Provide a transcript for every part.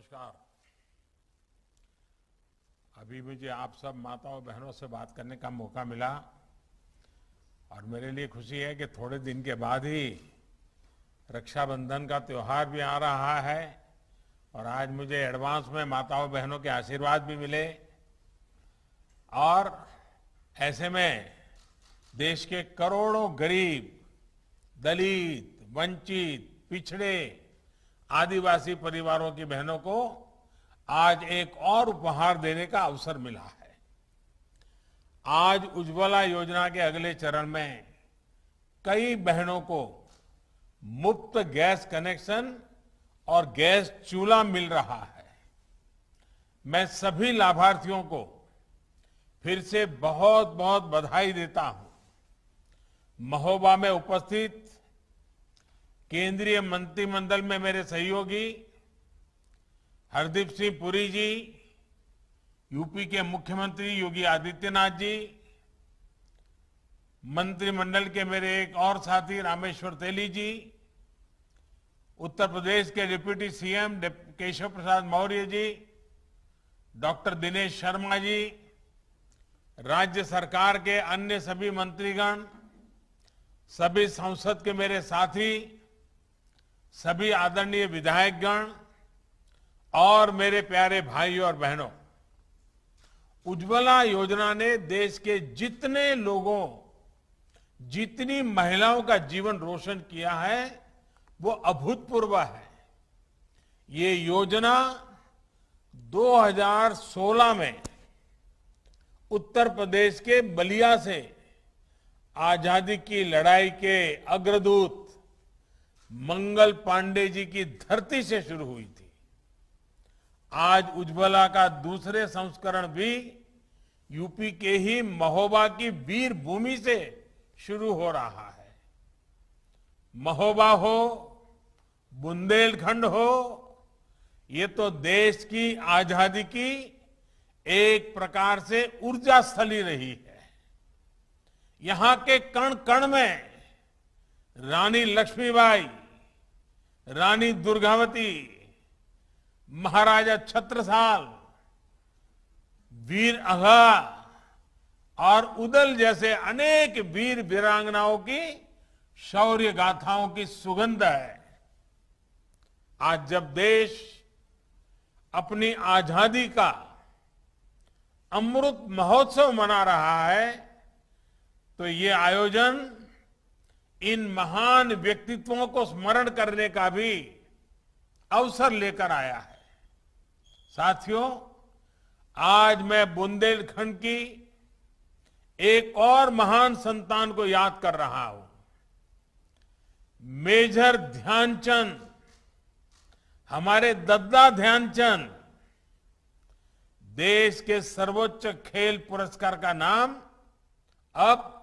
नमस्कार अभी मुझे आप सब माताओं बहनों से बात करने का मौका मिला और मेरे लिए खुशी है कि थोड़े दिन के बाद ही रक्षाबंधन का त्यौहार भी आ रहा है और आज मुझे एडवांस में माताओं बहनों के आशीर्वाद भी मिले और ऐसे में देश के करोड़ों गरीब दलित वंचित पिछड़े आदिवासी परिवारों की बहनों को आज एक और उपहार देने का अवसर मिला है आज उज्ज्वला योजना के अगले चरण में कई बहनों को मुफ्त गैस कनेक्शन और गैस चूल्हा मिल रहा है मैं सभी लाभार्थियों को फिर से बहुत बहुत बधाई देता हूं महोबा में उपस्थित केंद्रीय मंत्रिमंडल में मेरे सहयोगी हरदीप सिंह पुरी जी यूपी के मुख्यमंत्री योगी आदित्यनाथ जी मंत्रिमंडल के मेरे एक और साथी रामेश्वर तेली जी उत्तर प्रदेश के deputy CM Keshav Prasad Maurya ji doctor Dinesh Sharma ji राज्य सरकार के अन्य सभी मंत्रीगण सभी संसद के मेरे साथी सभी आदरणीय विधायकगण और मेरे प्यारे भाई और बहनों उज्ज्वला योजना ने देश के जितने लोगों जितनी महिलाओं का जीवन रोशन किया है वो अभूतपूर्व है ये योजना 2016 में उत्तर प्रदेश के बलिया से आजादी की लड़ाई के अग्रदूत मंगल पांडे जी की धरती से शुरू हुई थी आज उज्ज्वला का दूसरे संस्करण भी यूपी के ही महोबा की वीर भूमि से शुरू हो रहा है महोबा हो बुंदेलखंड हो ये तो देश की आजादी की एक प्रकार से ऊर्जा स्थली रही है यहां के कण कण में रानी लक्ष्मीबाई रानी दुर्गावती महाराजा छत्रसाल वीर अघा और उदल जैसे अनेक वीर वीरांगनाओं की शौर्य गाथाओं की सुगंध है आज जब देश अपनी आजादी का अमृत महोत्सव मना रहा है तो ये आयोजन इन महान व्यक्तित्वों को स्मरण करने का भी अवसर लेकर आया है साथियों आज मैं बुंदेलखंड की एक और महान संतान को याद कर रहा हूं मेजर ध्यानचंद हमारे दद्दा ध्यानचंद देश के सर्वोच्च खेल पुरस्कार का नाम अब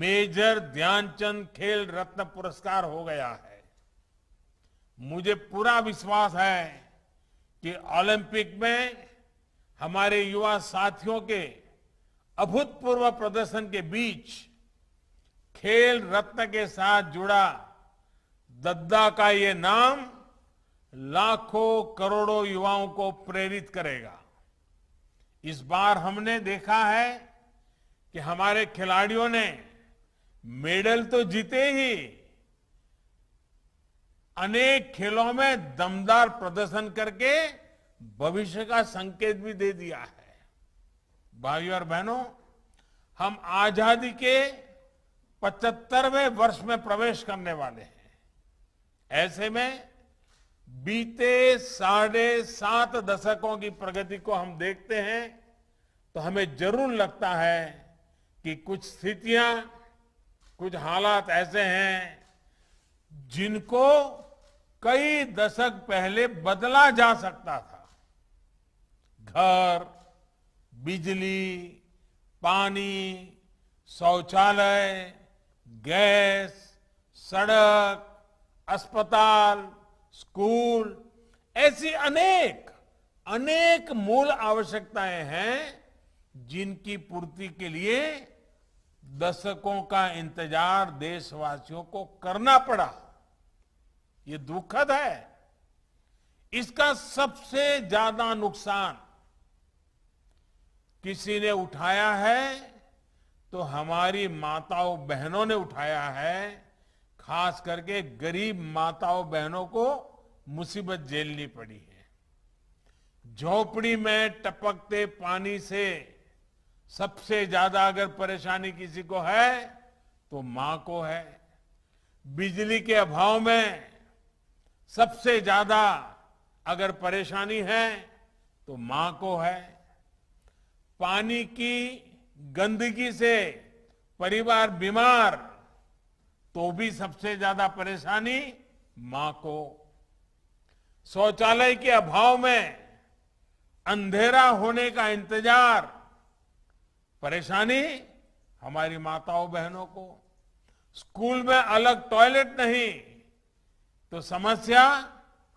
मेजर ध्यानचंद खेल रत्न पुरस्कार हो गया है मुझे पूरा विश्वास है कि ओलंपिक में हमारे युवा साथियों के अभूतपूर्व प्रदर्शन के बीच खेल रत्न के साथ जुड़ा दद्दा का ये नाम लाखों करोड़ों युवाओं को प्रेरित करेगा इस बार हमने देखा है कि हमारे खिलाड़ियों ने मेडल तो जीते ही अनेक खेलों में दमदार प्रदर्शन करके भविष्य का संकेत भी दे दिया है भाइयों और बहनों हम आजादी के 75वें वर्ष में प्रवेश करने वाले हैं ऐसे में बीते साढ़े सात दशकों की प्रगति को हम देखते हैं तो हमें जरूर लगता है कि कुछ स्थितियां कुछ हालात ऐसे हैं जिनको कई दशक पहले बदला जा सकता था घर बिजली पानी शौचालय गैस सड़क अस्पताल स्कूल ऐसी अनेक अनेक मूल आवश्यकताएं हैं जिनकी पूर्ति के लिए दशकों का इंतजार देशवासियों को करना पड़ा ये दुखद है इसका सबसे ज्यादा नुकसान किसी ने उठाया है तो हमारी माताओं बहनों ने उठाया है खास करके गरीब माताओं बहनों को मुसीबत झेलनी पड़ी है झोपड़ी में टपकते पानी से सबसे ज्यादा अगर परेशानी किसी को है तो मां को है बिजली के अभाव में सबसे ज्यादा अगर परेशानी है तो मां को है पानी की गंदगी से परिवार बीमार तो भी सबसे ज्यादा परेशानी मां को शौचालय के अभाव में अंधेरा होने का इंतजार परेशानी हमारी माताओं बहनों को स्कूल में अलग टॉयलेट नहीं तो समस्या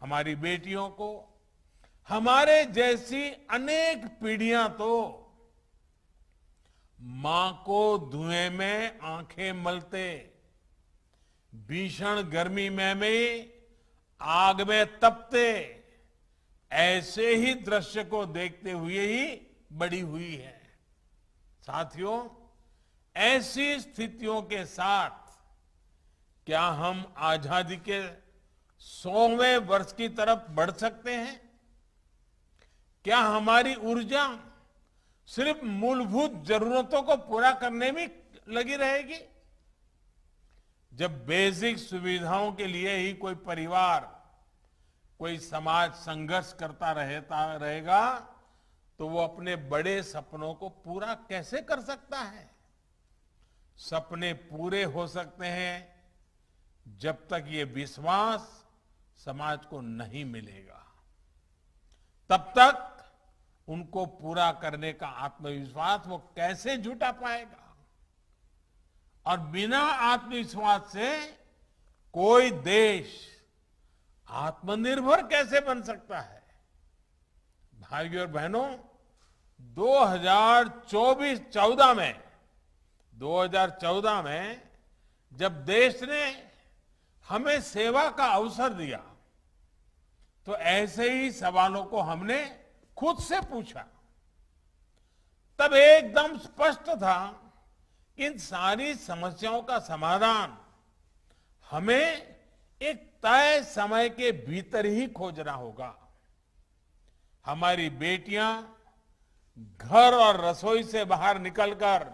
हमारी बेटियों को हमारे जैसी अनेक पीढ़ियां तो मां को धुएं में आंखें मलते भीषण गर्मी में भी आग में तपते ऐसे ही दृश्य को देखते हुए ही बड़ी हुई है साथियों ऐसी स्थितियों के साथ क्या हम आजादी के सौवें वर्ष की तरफ बढ़ सकते हैं क्या हमारी ऊर्जा सिर्फ मूलभूत जरूरतों को पूरा करने में लगी रहेगी जब बेसिक सुविधाओं के लिए ही कोई परिवार कोई समाज संघर्ष करता रहता रहेगा तो वो अपने बड़े सपनों को पूरा कैसे कर सकता है सपने पूरे हो सकते हैं जब तक ये विश्वास समाज को नहीं मिलेगा तब तक उनको पूरा करने का आत्मविश्वास वो कैसे जुटा पाएगा और बिना आत्मविश्वास से कोई देश आत्मनिर्भर कैसे बन सकता है भाइयों और बहनों 2024-14 में 2014 में जब देश ने हमें सेवा का अवसर दिया तो ऐसे ही सवालों को हमने खुद से पूछा तब एकदम स्पष्ट था कि इन सारी समस्याओं का समाधान हमें एक तय समय के भीतर ही खोजना होगा हमारी बेटियां घर और रसोई से बाहर निकलकर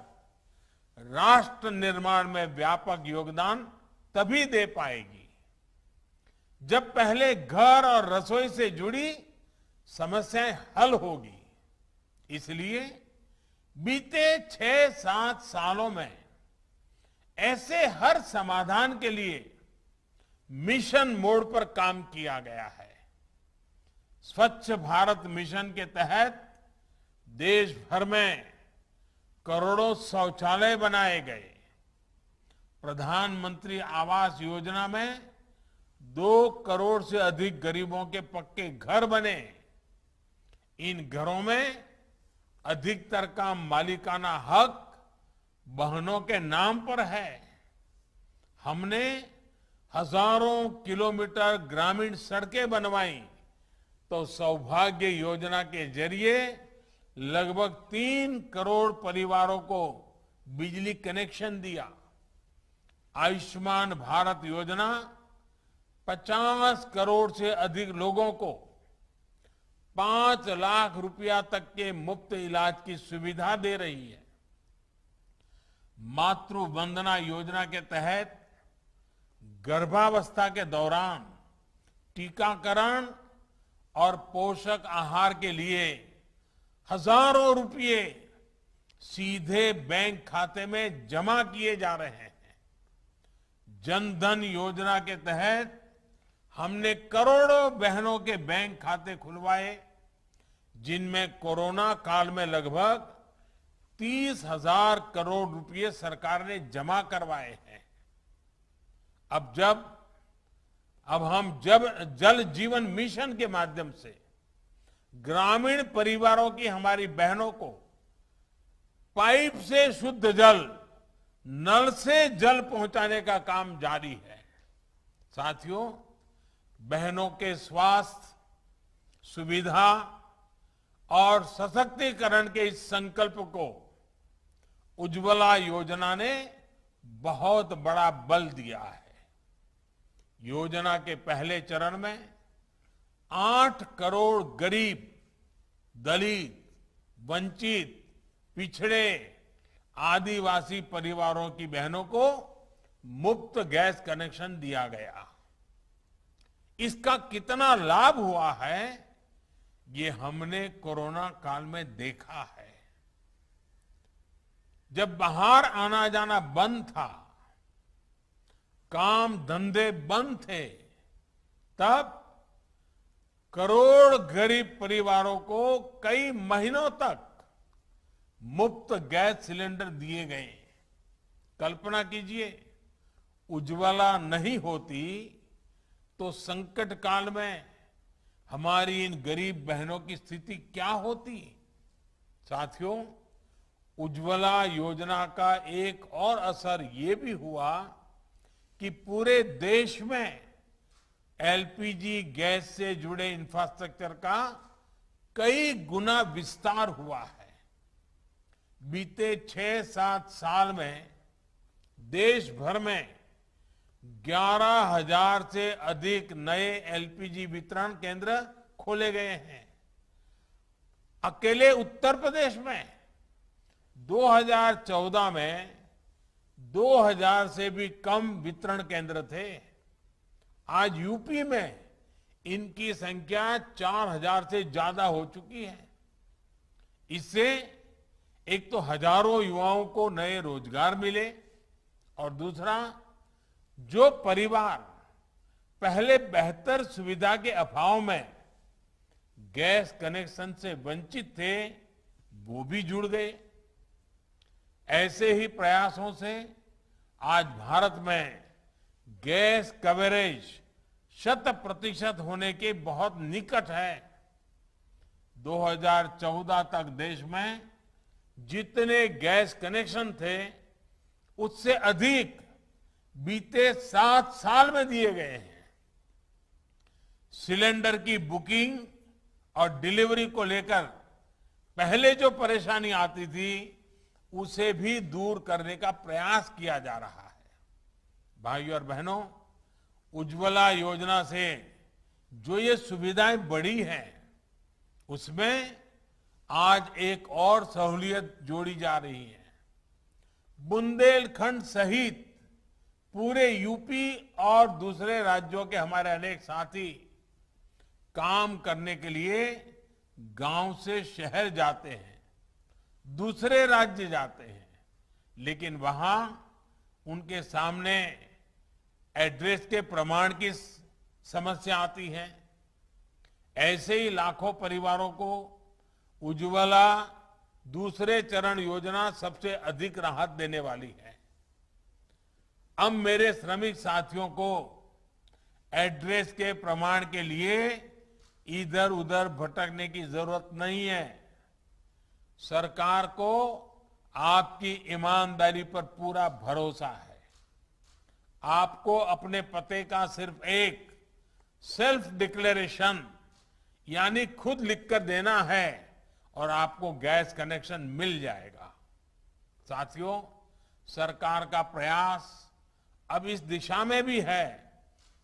राष्ट्र निर्माण में व्यापक योगदान तभी दे पाएगी जब पहले घर और रसोई से जुड़ी समस्याएं हल होगी इसलिए बीते छह सात सालों में ऐसे हर समाधान के लिए मिशन मोड पर काम किया गया है स्वच्छ भारत मिशन के तहत देश भर में करोड़ों शौचालय बनाए गए प्रधानमंत्री आवास योजना में दो करोड़ से अधिक गरीबों के पक्के घर बने इन घरों में अधिकतर का मालिकाना हक बहनों के नाम पर है हमने हजारों किलोमीटर ग्रामीण सड़कें बनवाई तो सौभाग्य योजना के जरिए लगभग तीन करोड़ परिवारों को बिजली कनेक्शन दिया आयुष्मान भारत योजना 50 करोड़ से अधिक लोगों को पांच लाख रुपया तक के मुफ्त इलाज की सुविधा दे रही है मातृ वंदना योजना के तहत गर्भावस्था के दौरान टीकाकरण और पोषक आहार के लिए हजारों रुपये सीधे बैंक खाते में जमा किए जा रहे हैं जनधन योजना के तहत हमने करोड़ों बहनों के बैंक खाते खुलवाए जिनमें कोरोना काल में लगभग तीस हजार करोड़ रुपये सरकार ने जमा करवाए हैं अब जब अब हम जब जल जीवन मिशन के माध्यम से ग्रामीण परिवारों की हमारी बहनों को पाइप से शुद्ध जल नल से जल पहुंचाने का काम जारी है साथियों बहनों के स्वास्थ्य सुविधा और सशक्तिकरण के इस संकल्प को उज्ज्वला योजना ने बहुत बड़ा बल दिया है योजना के पहले चरण में आठ करोड़ गरीब दलित वंचित पिछड़े आदिवासी परिवारों की बहनों को मुफ्त गैस कनेक्शन दिया गया इसका कितना लाभ हुआ है ये हमने कोरोना काल में देखा है जब बाहर आना जाना बंद था काम धंधे बंद थे तब करोड़ गरीब परिवारों को कई महीनों तक मुफ्त गैस सिलेंडर दिए गए कल्पना कीजिए उज्ज्वला नहीं होती तो संकट काल में हमारी इन गरीब बहनों की स्थिति क्या होती साथियों उज्ज्वला योजना का एक और असर ये भी हुआ कि पूरे देश में एलपीजी गैस से जुड़े इंफ्रास्ट्रक्चर का कई गुना विस्तार हुआ है बीते छह सात साल में देश भर में ग्यारह हजार से अधिक नए एलपीजी वितरण केंद्र खोले गए हैं अकेले उत्तर प्रदेश में 2014 में 2000 से भी कम वितरण केंद्र थे आज यूपी में इनकी संख्या 4000 से ज्यादा हो चुकी है इससे एक तो हजारों युवाओं को नए रोजगार मिले और दूसरा जो परिवार पहले बेहतर सुविधा के अभाव में गैस कनेक्शन से वंचित थे वो भी जुड़ गए ऐसे ही प्रयासों से आज भारत में गैस कवरेज शत प्रतिशत होने के बहुत निकट है 2014 तक देश में जितने गैस कनेक्शन थे उससे अधिक बीते सात साल में दिए गए हैं सिलेंडर की बुकिंग और डिलीवरी को लेकर पहले जो परेशानी आती थी उसे भी दूर करने का प्रयास किया जा रहा है भाइयों और बहनों उज्ज्वला योजना से जो ये सुविधाएं बढ़ी हैं उसमें आज एक और सहूलियत जोड़ी जा रही है बुंदेलखंड सहित पूरे यूपी और दूसरे राज्यों के हमारे अनेक साथी काम करने के लिए गांव से शहर जाते हैं दूसरे राज्य जाते हैं लेकिन वहां उनके सामने एड्रेस के प्रमाण की समस्या आती है ऐसे ही लाखों परिवारों को उज्ज्वला दूसरे चरण योजना सबसे अधिक राहत देने वाली है अब मेरे श्रमिक साथियों को एड्रेस के प्रमाण के लिए इधर उधर भटकने की जरूरत नहीं है सरकार को आपकी ईमानदारी पर पूरा भरोसा है आपको अपने पते का सिर्फ एक सेल्फ डिक्लेरेशन यानी खुद लिखकर देना है और आपको गैस कनेक्शन मिल जाएगा साथियों सरकार का प्रयास अब इस दिशा में भी है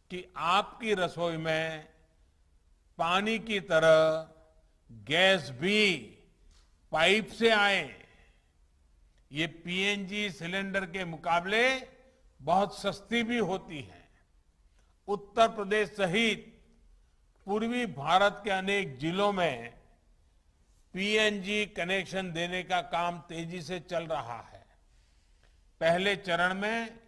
कि आपकी रसोई में पानी की तरह गैस भी पाइप से आए ये पीएनजी सिलेंडर के मुकाबले बहुत सस्ती भी होती है उत्तर प्रदेश सहित पूर्वी भारत के अनेक जिलों में पीएनजी कनेक्शन देने का काम तेजी से चल रहा है पहले चरण में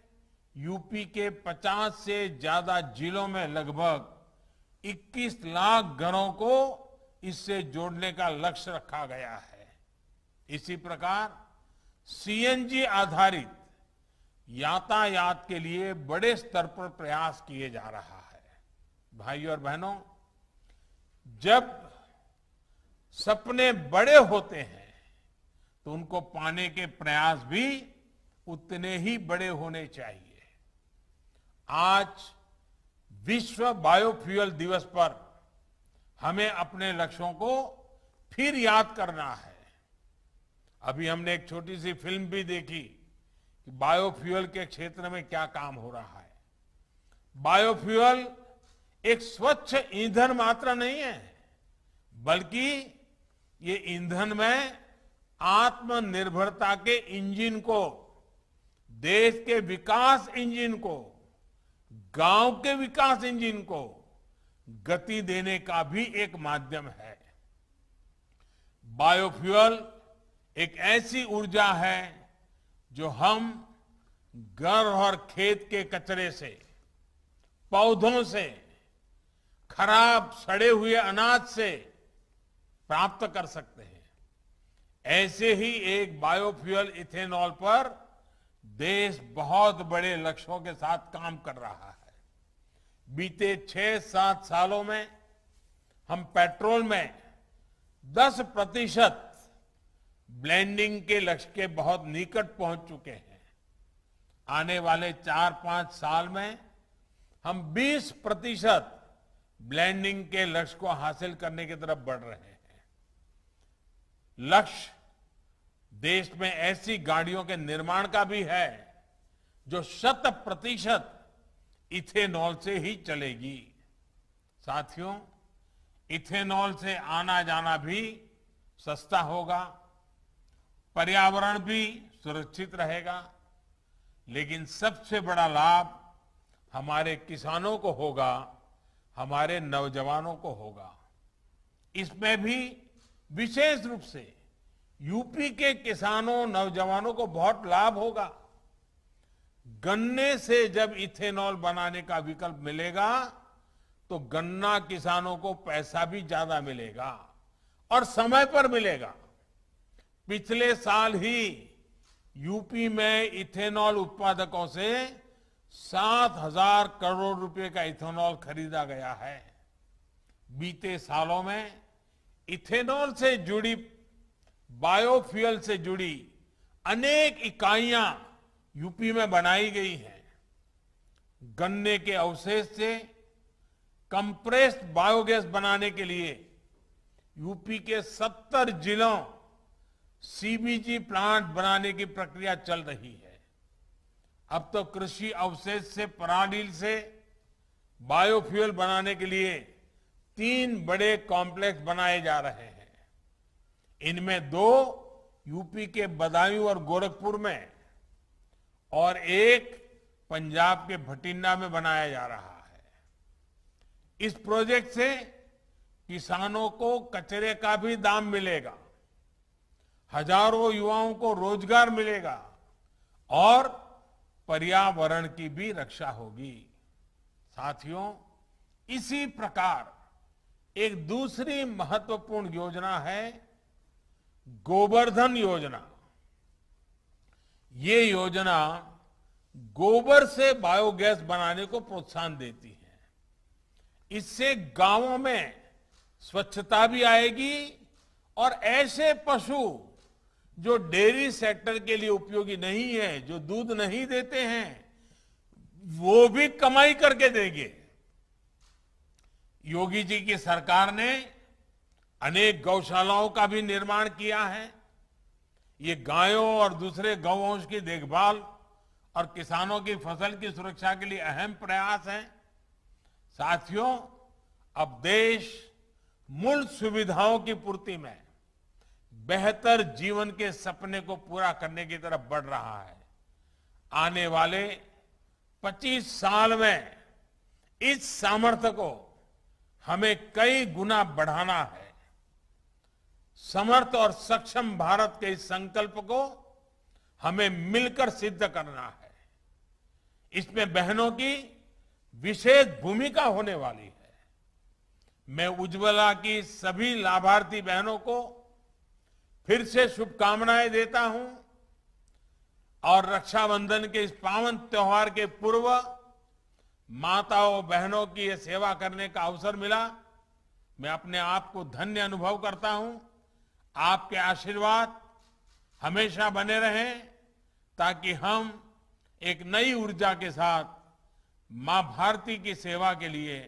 यूपी के 50 से ज्यादा जिलों में लगभग 21 लाख घरों को इससे जोड़ने का लक्ष्य रखा गया है इसी प्रकार सीएनजी आधारित यातायात के लिए बड़े स्तर पर प्रयास किए जा रहा है भाइयों और बहनों जब सपने बड़े होते हैं तो उनको पाने के प्रयास भी उतने ही बड़े होने चाहिए आज विश्व बायोफ्यूल दिवस पर हमें अपने लक्ष्यों को फिर याद करना है अभी हमने एक छोटी सी फिल्म भी देखी कि बायोफ्यूल के क्षेत्र में क्या काम हो रहा है बायोफ्यूल एक स्वच्छ ईंधन मात्र नहीं है बल्कि ये ईंधन में आत्मनिर्भरता के इंजन को देश के विकास इंजन को गांव के विकास इंजन को गति देने का भी एक माध्यम है बायोफ्यूल एक ऐसी ऊर्जा है जो हम घर और खेत के कचरे से पौधों से खराब सड़े हुए अनाज से प्राप्त कर सकते हैं ऐसे ही एक बायोफ्यूल इथेनॉल पर देश बहुत बड़े लक्ष्यों के साथ काम कर रहा है बीते छह सात सालों में हम पेट्रोल में 10 प्रतिशत ब्लेंडिंग के लक्ष्य के बहुत निकट पहुंच चुके हैं आने वाले चार पांच साल में हम 20 प्रतिशत ब्लेंडिंग के लक्ष्य को हासिल करने की तरफ बढ़ रहे हैं लक्ष्य देश में ऐसी गाड़ियों के निर्माण का भी है जो शत प्रतिशत इथेनॉल से ही चलेगी साथियों इथेनॉल से आना जाना भी सस्ता होगा पर्यावरण भी सुरक्षित रहेगा लेकिन सबसे बड़ा लाभ हमारे किसानों को होगा हमारे नौजवानों को होगा इसमें भी विशेष रूप से यूपी के किसानों नौजवानों को बहुत लाभ होगा गन्ने से जब इथेनॉल बनाने का विकल्प मिलेगा तो गन्ना किसानों को पैसा भी ज्यादा मिलेगा और समय पर मिलेगा पिछले साल ही यूपी में इथेनॉल उत्पादकों से सात हजार करोड़ रुपए का इथेनॉल खरीदा गया है बीते सालों में इथेनॉल से जुड़ी बायोफ्यूल से जुड़ी अनेक इकाइयां यूपी में बनाई गई हैं गन्ने के अवशेष से कंप्रेस्ड बायोगैस बनाने के लिए यूपी के 70 जिलों सीबीजी प्लांट बनाने की प्रक्रिया चल रही है अब तो कृषि अवशेष से पराडील से बायोफ्यूल बनाने के लिए तीन बड़े कॉम्प्लेक्स बनाए जा रहे हैं इनमें दो यूपी के बदायूं और गोरखपुर में और एक पंजाब के भटिंडा में बनाया जा रहा है इस प्रोजेक्ट से किसानों को कचरे का भी दाम मिलेगा हजारों युवाओं को रोजगार मिलेगा और पर्यावरण की भी रक्षा होगी साथियों इसी प्रकार एक दूसरी महत्वपूर्ण योजना है गोवर्धन योजना ये योजना गोबर से बायोगैस बनाने को प्रोत्साहन देती है इससे गांवों में स्वच्छता भी आएगी और ऐसे पशु जो डेयरी सेक्टर के लिए उपयोगी नहीं है जो दूध नहीं देते हैं वो भी कमाई करके देंगे योगी जी की सरकार ने अनेक गौशालाओं का भी निर्माण किया है ये गायों और दूसरे गौवंश की देखभाल और किसानों की फसल की सुरक्षा के लिए अहम प्रयास है साथियों अब देश मूल सुविधाओं की पूर्ति में बेहतर जीवन के सपने को पूरा करने की तरफ बढ़ रहा है आने वाले 25 साल में इस सामर्थ्य को हमें कई गुना बढ़ाना है समर्थ और सक्षम भारत के इस संकल्प को हमें मिलकर सिद्ध करना है इसमें बहनों की विशेष भूमिका होने वाली है मैं उज्ज्वला की सभी लाभार्थी बहनों को फिर से शुभकामनाएं देता हूं और रक्षाबंधन के इस पावन त्योहार के पूर्व माताओं बहनों की यह सेवा करने का अवसर मिला मैं अपने आप को धन्य अनुभव करता हूं आपके आशीर्वाद हमेशा बने रहें ताकि हम एक नई ऊर्जा के साथ मां भारती की सेवा के लिए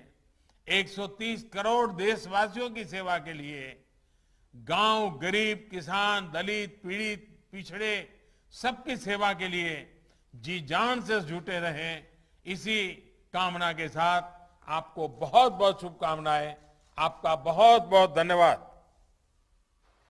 130 करोड़ देशवासियों की सेवा के लिए गांव गरीब किसान दलित पीड़ित पिछड़े सबकी सेवा के लिए जी जान से जुटे रहे इसी कामना के साथ आपको बहुत बहुत शुभकामनाएं आपका बहुत बहुत धन्यवाद